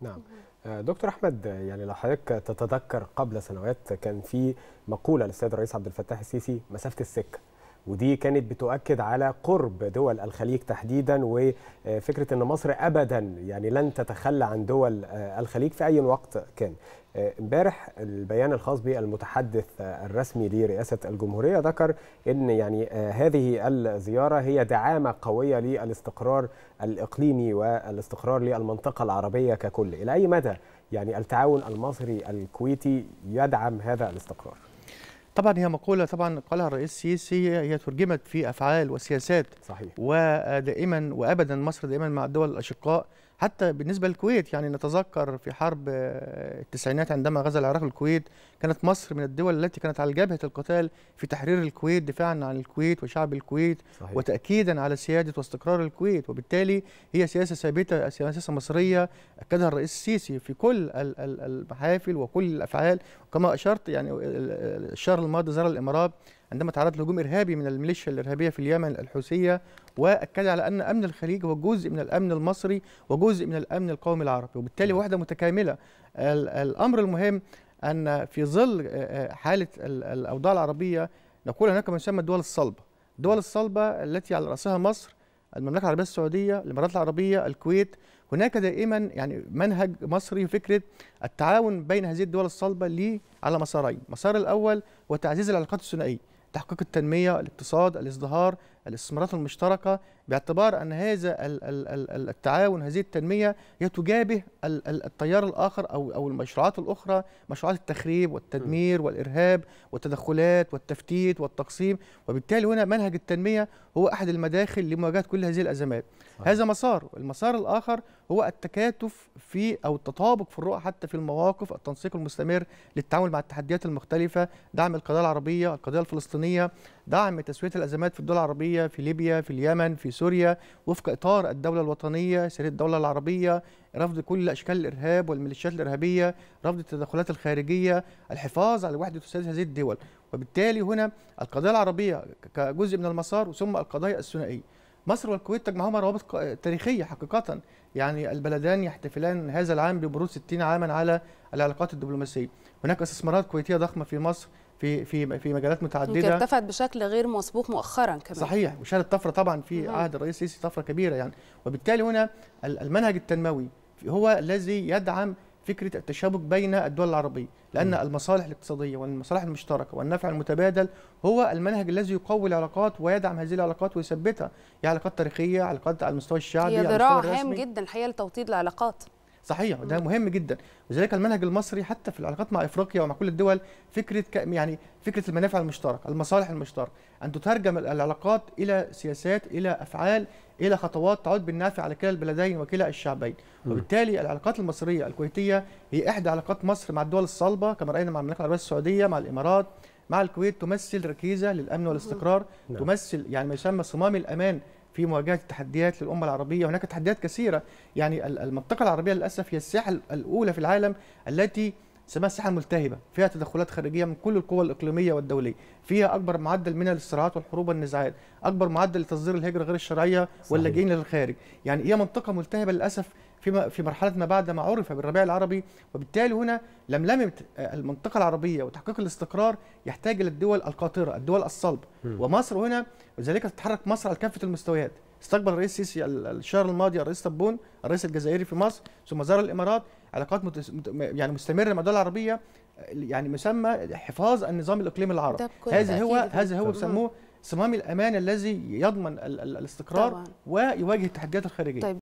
نعم آه، دكتور احمد يعني لو حضرتك تتذكر قبل سنوات كان في مقوله للسيد الرئيس عبد الفتاح السيسي مسافه السكه ودي كانت بتؤكد على قرب دول الخليج تحديدا وفكرة أن مصر أبدا يعني لن تتخلى عن دول آه، الخليج في أي وقت كان آه، امبارح البيان الخاص بالمتحدث آه، الرسمي لرئاسة الجمهورية ذكر أن يعني هذه الزيارة هي دعامة قوية للاستقرار الإقليمي والاستقرار للمنطقة العربية ككل إلى أي مدى يعني التعاون المصري الكويتي يدعم هذا الاستقرار طبعا هي مقولة طبعا قالها الرئيس السيسي هي ترجمت في أفعال وسياسات صحيح ودائما وأبدا مصر دائما مع الدول الأشقاء حتى بالنسبة للكويت يعني نتذكر في حرب آه، التسعينات عندما غزا العراق الكويت كانت مصر من الدول التي كانت على جبهة القتال في تحرير الكويت دفاعا عن الكويت وشعب الكويت صحيح. وتأكيدا على سيادة واستقرار الكويت وبالتالي هي سياسة ثابتة سياسة مصرية أكدها الرئيس السيسي في كل المحافل وكل الأفعال كما أشرت يعني الشهر الماضي زار الإمارات عندما تعرض لهجوم إرهابي من الميليشيا الإرهابية في اليمن الحوثية وأكد على أن أمن الخليج هو جزء من الأمن المصري وجزء من الأمن القومي العربي وبالتالي وحدة متكاملة الأمر المهم أن في ظل حالة الأوضاع العربية نقول هناك ما يسمى الدول الصلبة الدول الصلبة التي على رأسها مصر المملكة العربية السعودية الإمارات العربية الكويت هناك دائما يعني منهج مصري فكرة التعاون بين هذه الدول الصلبة لي على مسارين المسار الأول هو تعزيز العلاقات الثنائية تحقيق التنمية الإقتصاد الإزدهار الاستثمارات المشتركة باعتبار أن هذا التعاون هذه التنمية هي تجابه التيار الآخر أو أو المشروعات الأخرى مشروعات التخريب والتدمير والإرهاب والتدخلات والتفتيت والتقسيم وبالتالي هنا منهج التنمية هو أحد المداخل لمواجهة كل هذه الأزمات هذا مسار المسار الآخر هو التكاتف في أو التطابق في الرؤى حتى في المواقف التنسيق المستمر للتعامل مع التحديات المختلفة دعم القضايا العربية القضية الفلسطينية دعم تسوية الأزمات في الدول العربية العربية في ليبيا في اليمن في سوريا وفق إطار الدولة الوطنية سيادة الدولة العربية رفض كل أشكال الإرهاب والميليشيات الإرهابية رفض التدخلات الخارجية الحفاظ على وحدة وسيادة هذه الدول وبالتالي هنا القضية العربية كجزء من المسار وثم القضايا الثنائية مصر والكويت تجمعهما روابط تاريخية حقيقة يعني البلدان يحتفلان هذا العام بمرور 60 عاما على العلاقات الدبلوماسية هناك استثمارات كويتية ضخمة في مصر في في في مجالات متعدده ارتفعت بشكل غير مسبوق مؤخرا كمان صحيح وشهدت طفره طبعا في عهد الرئيس السيسي طفره كبيره يعني وبالتالي هنا المنهج التنموي هو الذي يدعم فكره التشابك بين الدول العربيه لان م. المصالح الاقتصاديه والمصالح المشتركه والنفع المتبادل هو المنهج الذي يقوي العلاقات ويدعم هذه العلاقات ويثبتها هي علاقات تاريخيه علاقات على المستوى الشعبي هي ذراع هام جدا الحقيقه لتوطيد العلاقات صحيح وده مهم جدا وذلك المنهج المصري حتى في العلاقات مع افريقيا ومع كل الدول فكره يعني فكره المنافع المشتركه المصالح المشتركه ان تترجم العلاقات الى سياسات الى افعال الى خطوات تعود بالنافع على كلا البلدين وكلا الشعبين وبالتالي العلاقات المصريه الكويتيه هي احدى علاقات مصر مع الدول الصلبه كما راينا مع المملكه العربيه السعوديه مع الامارات مع الكويت تمثل ركيزه للامن والاستقرار نعم. تمثل يعني ما يسمى صمام الامان في مواجهه التحديات للامه العربيه هناك تحديات كثيره يعني المنطقه العربيه للاسف هي الساحه الاولى في العالم التي سماها الساحه الملتهبه فيها تدخلات خارجيه من كل القوى الاقليميه والدوليه فيها اكبر معدل من الصراعات والحروب والنزاعات اكبر معدل لتصدير الهجره غير الشرعيه واللاجئين للخارج يعني هي منطقه ملتهبه للاسف في في مرحله ما بعد ما عرف بالربيع العربي وبالتالي هنا لملمه آه، المنطقه العربيه وتحقيق الاستقرار يحتاج الى الدول القاطره الدول الصلب ومصر هنا وذلك تتحرك مصر على كافه المستويات استقبل الرئيس السيسي الشهر الماضي الرئيس تبون الرئيس الجزائري في مصر ثم زار الامارات علاقات متس... مت... يعني مستمره مع الدول العربيه آه، يعني مسمى حفاظ النظام الاقليمي العربي هذا هو هذا هو بيسموه صمام الامان الذي يضمن الاستقرار طبعا. ويواجه التحديات الخارجيه طيب.